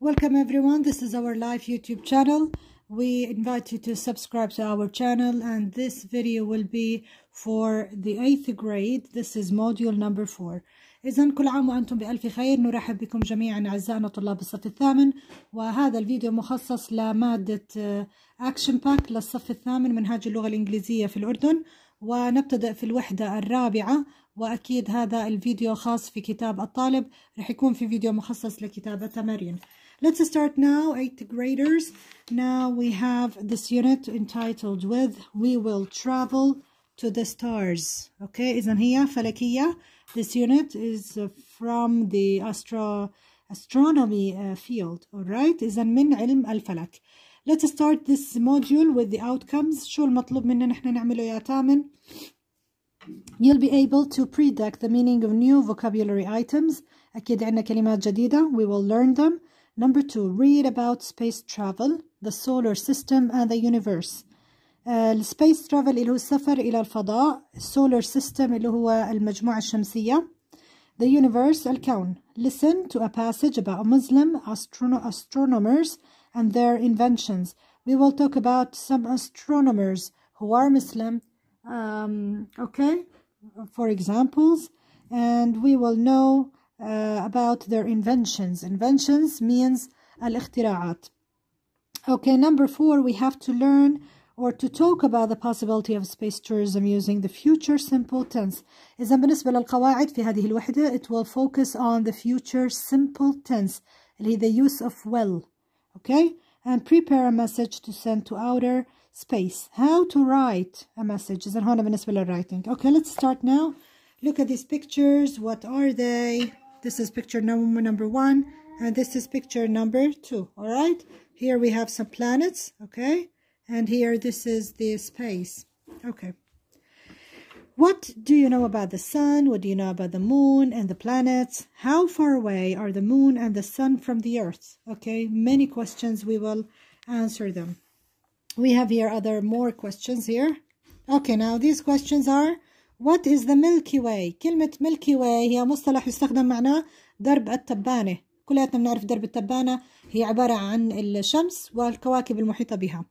Welcome everyone, this is our live YouTube channel. We invite you to subscribe to our channel and this video will be for the 8th grade. This is module number 4. إذا كل عام وأنتم بألف خير نرحب بكم جميعا أعزائنا طلاب الصف الثامن وهذا الفيديو مخصص لمادة أكشن آه، باك للصف الثامن منهاج اللغة الإنجليزية في الأردن ونبتدأ في الوحدة الرابعة وأكيد هذا الفيديو خاص في كتاب الطالب رح يكون في فيديو مخصص لكتاب التمارين Let's start now, 8th graders. Now we have this unit entitled with We Will Travel to the Stars. Okay, isn't هي فلكية. Uh, this unit is uh, from the astro astronomy uh, field. Alright, إذن min علم الفلك. Let's start this module with the outcomes. شو المطلوب منا نحن نعمله يا تامن؟ You'll be able to predict the meaning of new vocabulary items. أكيد عنا كلمات جديدة. We will learn them. Number two, read about space travel, the solar system and the universe. السبيس ترافل اللي هو السفر إلى الفضاء Solar system, اللي هو المجموعة الشمسية The universe الكون Listen to a passage about Muslim astrono astronomers and their inventions We will talk about some astronomers who are Muslim um, Okay, for examples And we will know uh, about their inventions. Inventions means الاختراعات. Okay, number four, we have to learn or to talk about the possibility of space tourism using the future simple tense. إذا بالنسبة للقواعد في هذه الوحدة, it will focus on the future simple tense, اللي the use of will. Okay, and prepare a message to send to outer space. How to write a message. إذا هنا بالنسبة للwriting. Okay, let's start now. Look at these pictures. What are they? This is picture number, number one, and this is picture number two, all right? Here we have some planets, okay? And here this is the space, okay? What do you know about the sun? What do you know about the moon and the planets? How far away are the moon and the sun from the earth? Okay, many questions. We will answer them. We have here other more questions here. Okay, now these questions are What is the Milky Way كلمة Milky Way هي مصطلح يستخدم معناه درب التبانة كلياتنا بنعرف درب التبانة هي عبارة عن الشمس والكواكب المحيطة بها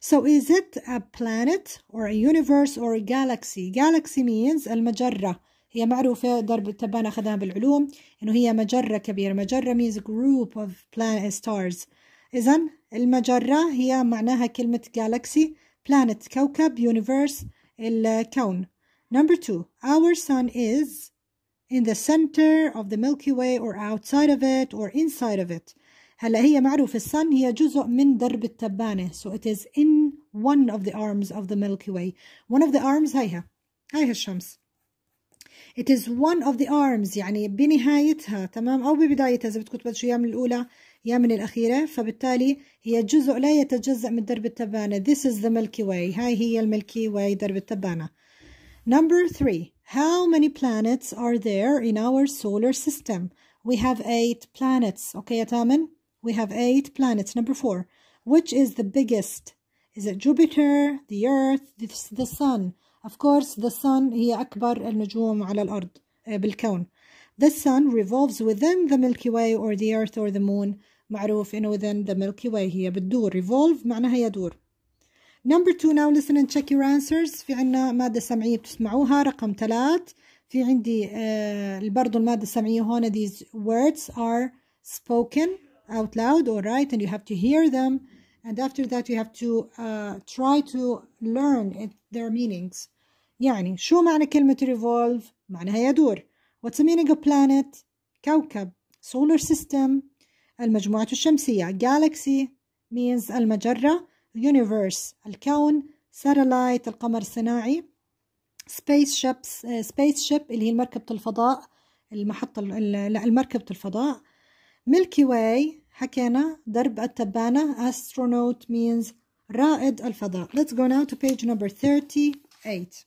So is it a planet or a universe or a galaxy Galaxy means المجرة هي معروفة درب التبانة أخذها بالعلوم إنه هي مجرة كبيرة مجرة means group of planet stars إذا المجرة هي معناها كلمة galaxy planet كوكب universe الكون Number two, our sun is in the center of the Milky Way or outside of it or inside of it. هلا هي معروفة sun هي جزء من درب التبانة so it is in one of the arms of the Milky Way. One of the arms هيها هيها الشمس. It is one of the arms يعني بنهايتها تمام أو ببدايتها إذا بدكم تبلشوا يا من الأولى يا من الأخيرة فبالتالي هي جزء لا يتجزأ من درب التبانة This is the Milky Way هاي هي الملكي واي درب التبانة Number three, how many planets are there in our solar system? We have eight planets. Okay, Ataman? We have eight planets. Number four, which is the biggest? Is it Jupiter, the Earth, the Sun? Of course, the Sun هي أكبر النجوم على الأرض بالكون. The Sun revolves within the Milky Way or the Earth or the Moon. معروف إنه within the Milky Way هي بتدور. Revolve معناها يدور. Number two now listen and check your answers في عنا مادة سمعية بتسمعوها رقم ثلاث في عندي uh, برضو المادة السمعية هون these words are spoken out loud all right and you have to hear them and after that you have to uh, try to learn it, their meanings يعني شو معنى كلمة revolve معناها يدور what's the meaning of planet كوكب solar system المجموعة الشمسية galaxy means المجرة يونيفرس الكون ساتلايت القمر الصناعي سبيس شيبس سبيس شيب اللي هي مركبة الفضاء المحطة المركبة الفضاء ميلكي واي حكينا درب التبانة astronaut means رائد الفضاء let's go now to page number 38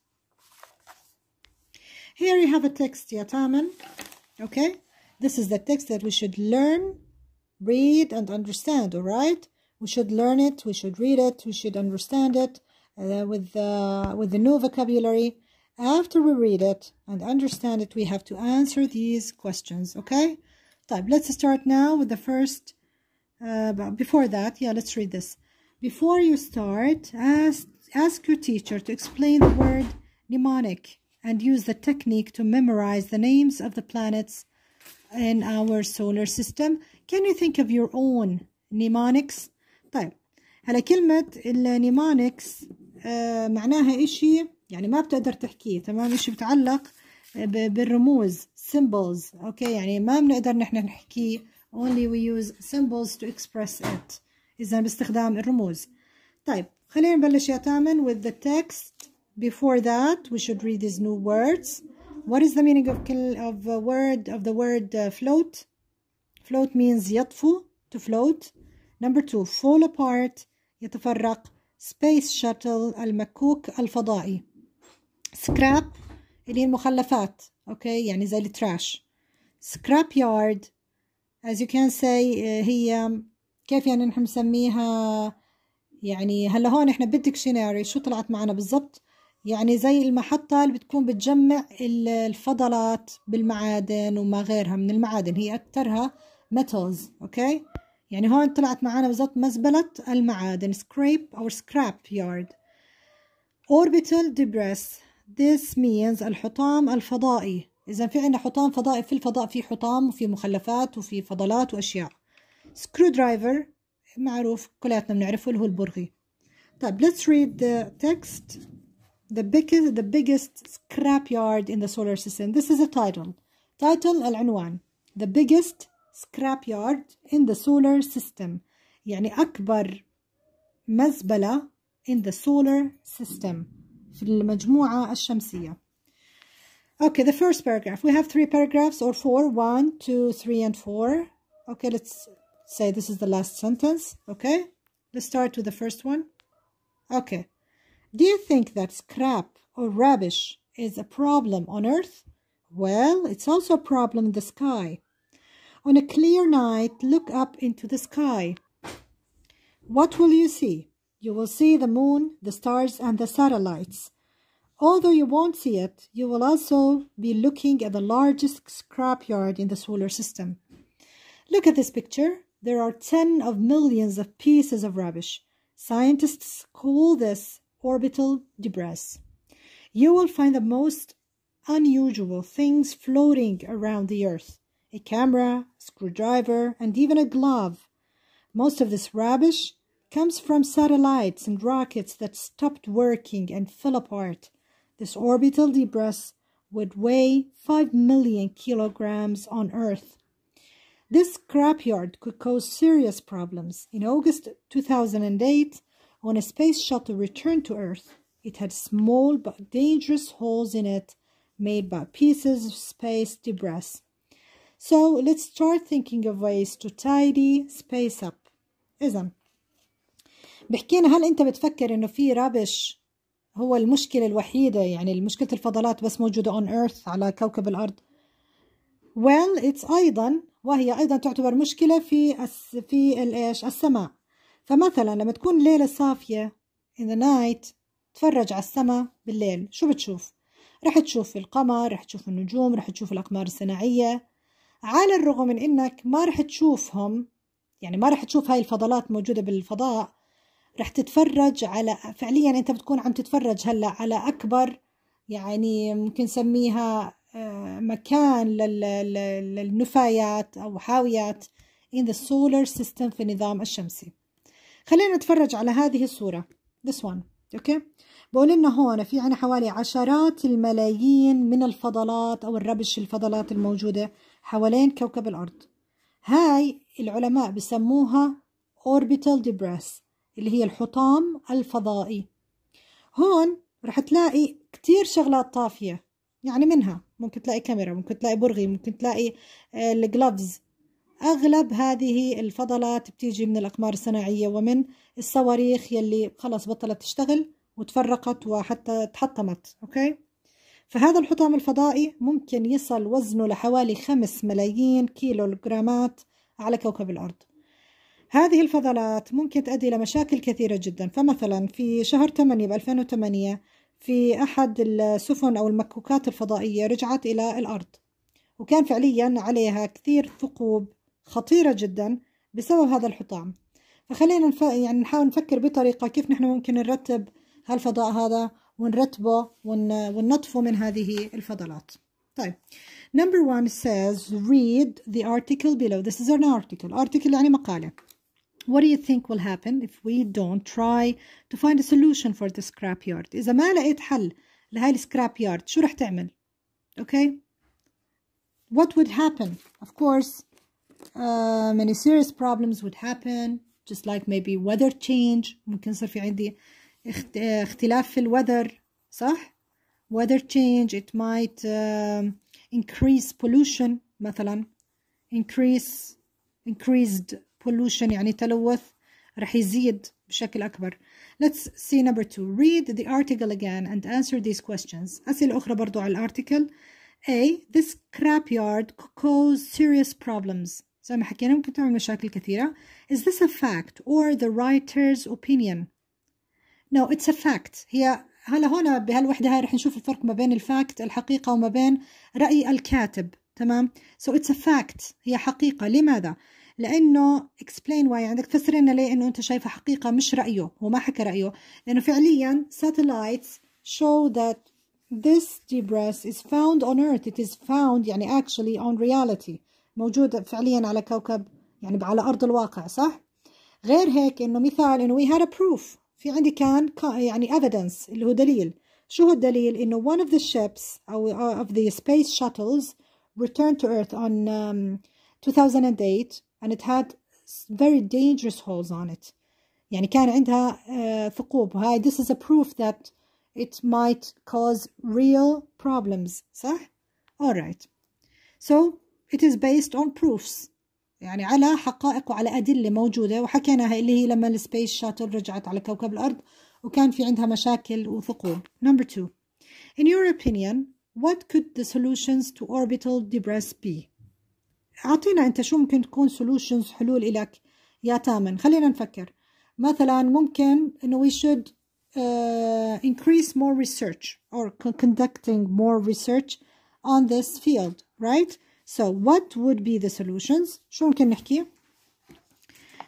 here you have a text يا تامن okay this is the text that we should learn read and understand alright We should learn it, we should read it, we should understand it uh, with, uh, with the new vocabulary. After we read it and understand it, we have to answer these questions, okay? type. let's start now with the first, uh, before that, yeah, let's read this. Before you start, ask, ask your teacher to explain the word mnemonic and use the technique to memorize the names of the planets in our solar system. Can you think of your own mnemonics طيب هلا كلمة النيمانكس معناها إشي يعني ما بتقدر تحكيه تمام إشي بتعلق بالرموز symbols أوكي يعني ما بنقدر نحن نحكيه only we use symbols to express it إذا باستخدام الرموز طيب خلينا نبلش يا تامن with the text before that we should read these new words what is the meaning of of word of the word float float means يطفو to float Number two, fall apart يتفرق space shuttle المكوك الفضائي scrap اللي هي المخلفات اوكي okay, يعني زي التراش scrap yard as you can say آه، هي كيف يعني نحن بنسميها يعني هلا هون احنا بالديكشناري شو طلعت معنا بالضبط يعني زي المحطة اللي بتكون بتجمع الفضلات بالمعادن وما غيرها من المعادن هي اكثرها metals أوكي okay? يعني هون طلعت معانا بالضبط مزبلة المعادن scrape أو scrap yard orbital debris this means الحطام الفضائي إذا في عندنا حطام فضائي في الفضاء في حطام وفي مخلفات وفي فضلات وأشياء screwdriver معروف كلياتنا بنعرفه اللي هو البرغي طيب let's read the text the biggest the biggest scrap yard in the solar system this is the title title العنوان the biggest scrapyard in the solar system يعني أكبر مزبلة in the solar system في المجموعة الشمسية Okay, the first paragraph. We have three paragraphs or four. One, two, three, and four. Okay, let's say this is the last sentence. Okay, let's start with the first one. Okay. Do you think that scrap or rubbish is a problem on Earth? Well, it's also a problem in the sky. On a clear night, look up into the sky. What will you see? You will see the moon, the stars, and the satellites. Although you won't see it, you will also be looking at the largest scrapyard in the solar system. Look at this picture. There are 10 of millions of pieces of rubbish. Scientists call this orbital debris. You will find the most unusual things floating around the Earth a camera, screwdriver, and even a glove. Most of this rubbish comes from satellites and rockets that stopped working and fell apart. This orbital debris would weigh 5 million kilograms on Earth. This scrapyard could cause serious problems. In August 2008, when a space shuttle returned to Earth, it had small but dangerous holes in it made by pieces of space debris. So let's start thinking of ways to tidy space up. إذا بحكينا هل أنت بتفكر إنه في رابش هو المشكلة الوحيدة يعني مشكلة الفضلات بس موجودة on earth على كوكب الأرض؟ Well it's أيضا وهي أيضا تعتبر مشكلة في الس في الإيش السماء. فمثلا لما تكون ليلة صافية in the night تفرج على السماء بالليل شو بتشوف؟ رح تشوف القمر رح تشوف النجوم رح تشوف الأقمار الصناعية على الرغم من انك ما رح تشوفهم يعني ما رح تشوف هاي الفضلات موجودة بالفضاء رح تتفرج على فعليا انت بتكون عم تتفرج هلا على اكبر يعني ممكن نسميها آه، مكان للنفايات او حاويات in the solar system في النظام الشمسي خلينا نتفرج على هذه الصورة this one اوكي okay. بقول لنا هون في عنا حوالي عشرات الملايين من الفضلات او الربش الفضلات الموجودة حوالين كوكب الأرض هاي العلماء بسموها Orbital Debris اللي هي الحطام الفضائي هون رح تلاقي كتير شغلات طافية يعني منها ممكن تلاقي كاميرا ممكن تلاقي برغي ممكن تلاقي آه، الجلوفز أغلب هذه الفضلات بتيجي من الأقمار الصناعية ومن الصواريخ يلي خلص بطلت تشتغل وتفرقت وحتى تحطمت أوكي فهذا الحطام الفضائي ممكن يصل وزنه لحوالي 5 ملايين كيلو جرامات على كوكب الأرض هذه الفضلات ممكن تؤدي لمشاكل كثيرة جدا فمثلا في شهر 8 ب 2008 في أحد السفن أو المكوكات الفضائية رجعت إلى الأرض وكان فعليا عليها كثير ثقوب خطيرة جدا بسبب هذا الحطام فخلينا نف... يعني نحاول نفكر بطريقة كيف نحن ممكن نرتب هالفضاء هذا ونرتبه وننطفه من هذه الفضلات طيب number one says read the article below this is an article article يعني مقالة what do you think will happen if we don't try to find a solution for the scrap yard إذا ما لقيت حل لهاي السكراب يارد شو رح تعمل okay what would happen of course uh, many serious problems would happen just like maybe weather change ممكن يصير في عندي اختلاف في الوذر صح weather change it might uh, increase pollution مثلا increase increased pollution يعني تلوث رح يزيد بشكل أكبر let's see number two read the article again and answer these questions أسئلة أخرى برضو على الارتكل A this scrapyard cause serious problems زي ما حكينا ممكن تعمل مشاكل كثيرة is this a fact or the writer's opinion نو اتس ا فاكت هي هلا هون بهالوحدة هاي رح نشوف الفرق ما بين الفاكت الحقيقة وما بين رأي الكاتب تمام سو اتس ا فاكت هي حقيقة لماذا لانه اكسبلين واي عندك تفسر لنا ليه انه انت شايفه حقيقه مش رايه هو ما حكى رايه لانه فعليا satellites show that this debris is found on earth it is found يعني actually on reality موجود فعليا على كوكب يعني على ارض الواقع صح غير هيك انه مثال انه we had a proof في عندي كان يعني evidence اللي هو دليل شو هو الدليل إنه one of the ships أو of the space shuttles returned to Earth on um, 2008 and it had very dangerous holes on it يعني كان عندها ثقوب هاي this is a proof that it might cause real problems صح؟ alright so it is based on proofs يعني على حقائق وعلى أدلة موجودة وحكيناها اللي هي لما السبيس شاتل رجعت على كوكب الأرض وكان في عندها مشاكل وثقوب Number two In your opinion what could the solutions to orbital debris be أعطينا أنت شو ممكن تكون solutions حلول إلك يا تامن خلينا نفكر مثلا ممكن أنه we should uh, increase more research or conducting more research on this field right So what would be the solutions شو ممكن نحكي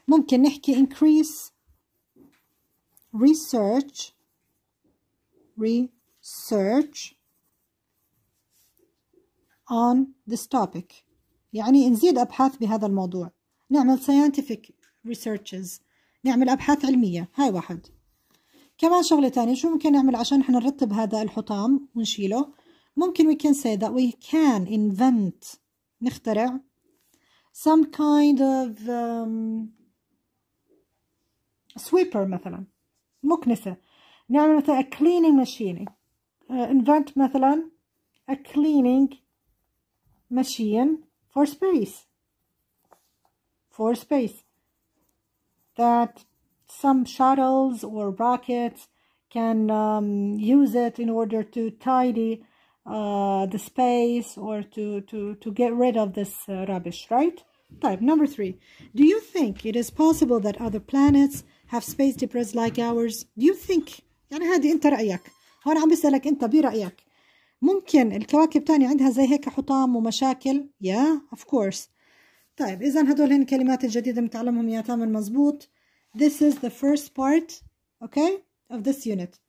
ممكن نحكي increase research research on this topic يعني نزيد أبحاث بهذا الموضوع نعمل scientific researches نعمل أبحاث علمية هاي واحد كمان شغلة تانية شو ممكن نعمل عشان احنا نرتب هذا الحطام ونشيله ممكن we can say that we can invent نخترع some kind of um, sweeper مثلا مكنسة نعمل مثلا a cleaning machine uh, invent مثلا a cleaning machine for space for space that some shuttles or rockets can um, use it in order to tidy uh, the space or to, to, to get rid of this uh, rubbish, right? Type number three. Do you think it is possible that other planets have space depressed like ours? Do you think يعني هذه أنت رأيك هون عم بسألك أنت برأيك ممكن الكواكب تانية عندها زي هيك حطام ومشاكل yeah, of course طيب إذا هدول هن الكلمات الجديدة متعلمهم يا تامر مزبوط This is the first part okay of this unit